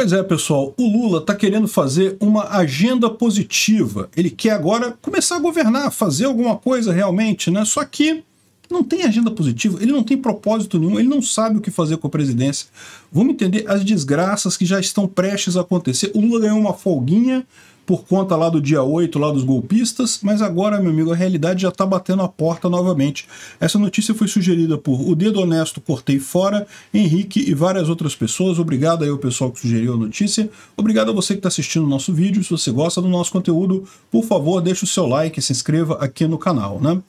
Pois é, pessoal, o Lula está querendo fazer uma agenda positiva. Ele quer agora começar a governar, fazer alguma coisa realmente, né? Só que não tem agenda positiva, ele não tem propósito nenhum, ele não sabe o que fazer com a presidência. Vamos entender as desgraças que já estão prestes a acontecer. O Lula ganhou uma folguinha, por conta lá do dia 8, lá dos golpistas, mas agora, meu amigo, a realidade já está batendo a porta novamente. Essa notícia foi sugerida por O Dedo Honesto Cortei Fora, Henrique e várias outras pessoas. Obrigado aí ao pessoal que sugeriu a notícia. Obrigado a você que está assistindo o nosso vídeo. Se você gosta do nosso conteúdo, por favor, deixe o seu like, se inscreva aqui no canal, né?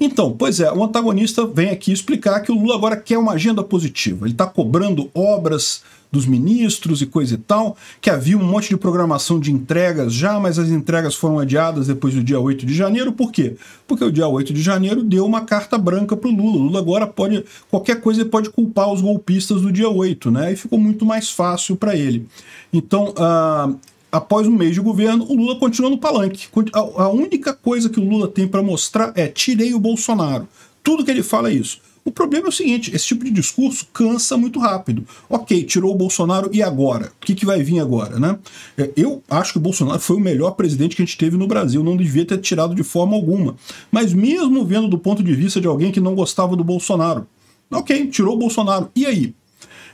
Então, pois é, o antagonista vem aqui explicar que o Lula agora quer uma agenda positiva. Ele está cobrando obras dos ministros e coisa e tal, que havia um monte de programação de entregas já, mas as entregas foram adiadas depois do dia 8 de janeiro. Por quê? Porque o dia 8 de janeiro deu uma carta branca para o Lula. O Lula agora pode, qualquer coisa, ele pode culpar os golpistas do dia 8, né? E ficou muito mais fácil para ele. Então, uh, após um mês de governo, o Lula continua no palanque. A única coisa que o Lula tem para mostrar é tirei o Bolsonaro. Tudo que ele fala é isso. O problema é o seguinte: esse tipo de discurso cansa muito rápido. Ok, tirou o Bolsonaro e agora? O que, que vai vir agora, né? É, eu acho que o Bolsonaro foi o melhor presidente que a gente teve no Brasil, não devia ter tirado de forma alguma. Mas mesmo vendo do ponto de vista de alguém que não gostava do Bolsonaro, ok, tirou o Bolsonaro, e aí?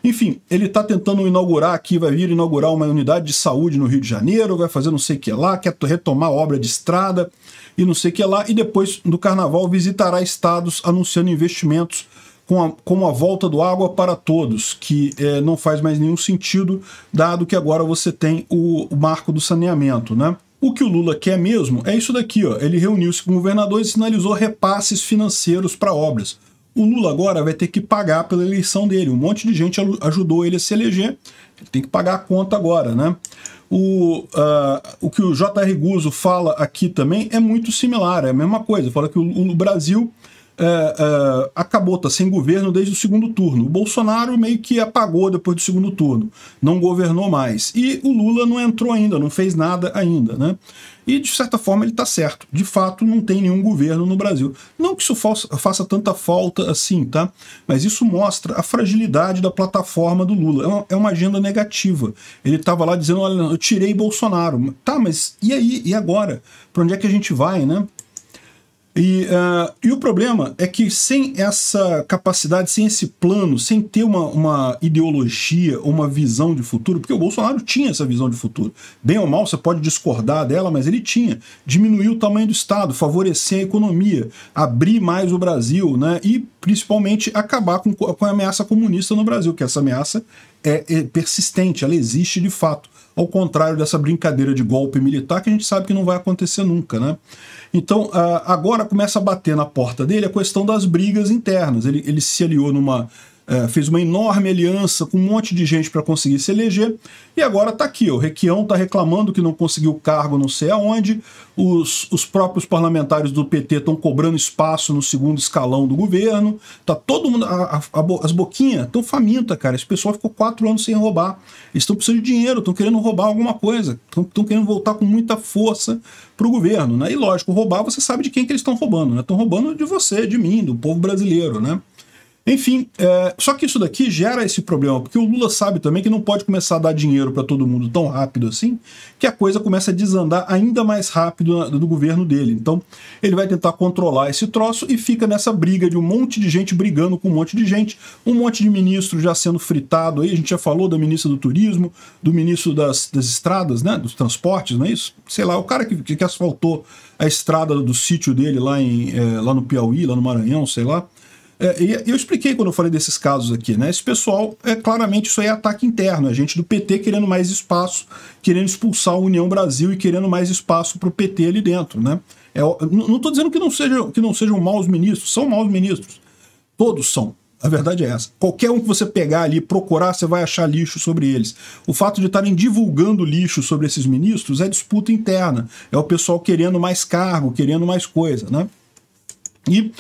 Enfim, ele está tentando inaugurar aqui, vai vir inaugurar uma unidade de saúde no Rio de Janeiro, vai fazer não sei o que lá, quer retomar obra de estrada e não sei o que lá, e depois do carnaval visitará estados anunciando investimentos com a, como a volta do água para todos, que é, não faz mais nenhum sentido, dado que agora você tem o, o marco do saneamento, né? O que o Lula quer mesmo é isso daqui, ó. Ele reuniu-se com governadores e sinalizou repasses financeiros para obras. O Lula agora vai ter que pagar pela eleição dele. Um monte de gente ajudou ele a se eleger. Ele tem que pagar a conta agora, né? O, uh, o que o J.R. Guzzo fala aqui também é muito similar, é a mesma coisa. Fala que o, o Brasil é, é, acabou, tá sem governo desde o segundo turno. O Bolsonaro meio que apagou depois do segundo turno, não governou mais. E o Lula não entrou ainda, não fez nada ainda, né? E, de certa forma, ele está certo. De fato, não tem nenhum governo no Brasil. Não que isso faça tanta falta assim, tá? Mas isso mostra a fragilidade da plataforma do Lula. É uma, é uma agenda negativa. Ele estava lá dizendo, olha, eu tirei Bolsonaro. Tá, mas e aí? E agora? Para onde é que a gente vai, né? E, uh, e o problema é que sem essa capacidade, sem esse plano, sem ter uma, uma ideologia, uma visão de futuro, porque o Bolsonaro tinha essa visão de futuro. Bem ou mal, você pode discordar dela, mas ele tinha. Diminuir o tamanho do Estado, favorecer a economia, abrir mais o Brasil, né? E principalmente acabar com, com a ameaça comunista no Brasil, que essa ameaça é, é persistente, ela existe de fato ao contrário dessa brincadeira de golpe militar que a gente sabe que não vai acontecer nunca, né? Então, ah, agora começa a bater na porta dele a questão das brigas internas. Ele, ele se aliou numa é, fez uma enorme aliança com um monte de gente para conseguir se eleger, e agora está aqui, o Requião está reclamando que não conseguiu cargo não sei aonde, os, os próprios parlamentares do PT estão cobrando espaço no segundo escalão do governo, tá todo mundo, a, a, a, as boquinhas estão faminta, cara, esse pessoal ficou quatro anos sem roubar, eles estão precisando de dinheiro, estão querendo roubar alguma coisa, estão querendo voltar com muita força para o governo, né? e lógico, roubar você sabe de quem que eles estão roubando, estão né? roubando de você, de mim, do povo brasileiro, né? Enfim, é, só que isso daqui gera esse problema, porque o Lula sabe também que não pode começar a dar dinheiro para todo mundo tão rápido assim, que a coisa começa a desandar ainda mais rápido do governo dele. Então, ele vai tentar controlar esse troço e fica nessa briga de um monte de gente brigando com um monte de gente, um monte de ministro já sendo fritado aí. A gente já falou da ministra do Turismo, do ministro das, das estradas, né? Dos transportes, não é isso? Sei lá, o cara que, que asfaltou a estrada do sítio dele lá, em, é, lá no Piauí, lá no Maranhão, sei lá. É, e eu expliquei quando eu falei desses casos aqui, né? Esse pessoal, é claramente isso aí é ataque interno, a gente do PT querendo mais espaço, querendo expulsar a União Brasil e querendo mais espaço para o PT ali dentro, né? É, não estou dizendo que não, seja, que não sejam maus ministros, são maus ministros. Todos são. A verdade é essa. Qualquer um que você pegar ali e procurar, você vai achar lixo sobre eles. O fato de estarem divulgando lixo sobre esses ministros é disputa interna. É o pessoal querendo mais cargo, querendo mais coisa, né? E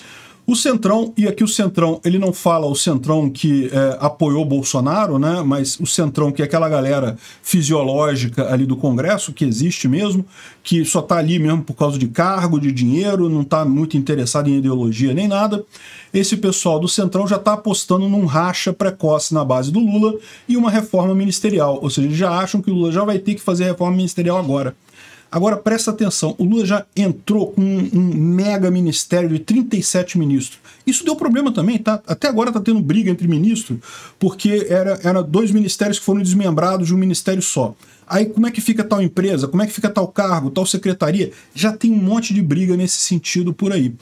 o Centrão, e aqui o Centrão, ele não fala o Centrão que é, apoiou Bolsonaro, né? Mas o Centrão, que é aquela galera fisiológica ali do Congresso, que existe mesmo, que só tá ali mesmo por causa de cargo, de dinheiro, não tá muito interessado em ideologia nem nada. Esse pessoal do Centrão já tá apostando num racha precoce na base do Lula e uma reforma ministerial. Ou seja, eles já acham que o Lula já vai ter que fazer reforma ministerial agora. Agora presta atenção: o Lula já entrou com um, um mega ministério de 37 ministros. Isso deu problema também, tá? Até agora tá tendo briga entre ministros, porque era, era dois ministérios que foram desmembrados de um ministério só. Aí como é que fica tal empresa? Como é que fica tal cargo, tal secretaria? Já tem um monte de briga nesse sentido por aí.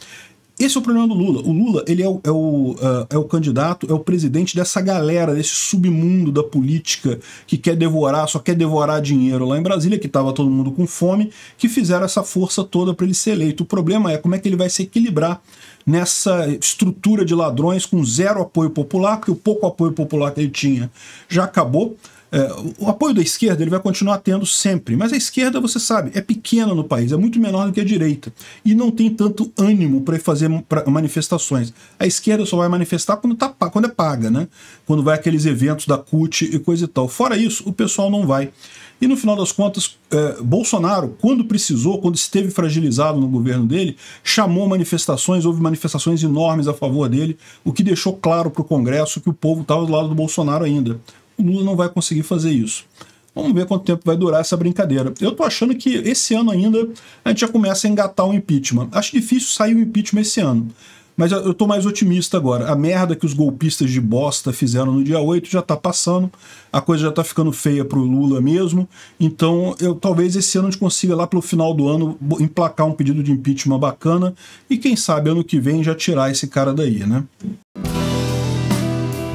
Esse é o problema do Lula. O Lula, ele é o, é o, é, é o candidato, é o presidente dessa galera, desse submundo da política que quer devorar, só quer devorar dinheiro lá em Brasília, que estava todo mundo com fome, que fizeram essa força toda para ele ser eleito. O problema é como é que ele vai se equilibrar nessa estrutura de ladrões com zero apoio popular, porque o pouco apoio popular que ele tinha já acabou. É, o apoio da esquerda ele vai continuar tendo sempre, mas a esquerda, você sabe, é pequena no país, é muito menor do que a direita e não tem tanto ânimo para fazer manifestações. A esquerda só vai manifestar quando, tá, quando é paga, né? Quando vai aqueles eventos da CUT e coisa e tal. Fora isso, o pessoal não vai. E no final das contas, é, Bolsonaro, quando precisou, quando esteve fragilizado no governo dele, chamou manifestações, houve manifestações enormes a favor dele, o que deixou claro para o Congresso que o povo estava do lado do Bolsonaro ainda o Lula não vai conseguir fazer isso. Vamos ver quanto tempo vai durar essa brincadeira. Eu tô achando que esse ano ainda a gente já começa a engatar o um impeachment. Acho difícil sair o um impeachment esse ano. Mas eu tô mais otimista agora. A merda que os golpistas de bosta fizeram no dia 8 já tá passando. A coisa já tá ficando feia pro Lula mesmo. Então, eu talvez esse ano a gente consiga lá pro final do ano emplacar um pedido de impeachment bacana e quem sabe ano que vem já tirar esse cara daí, né?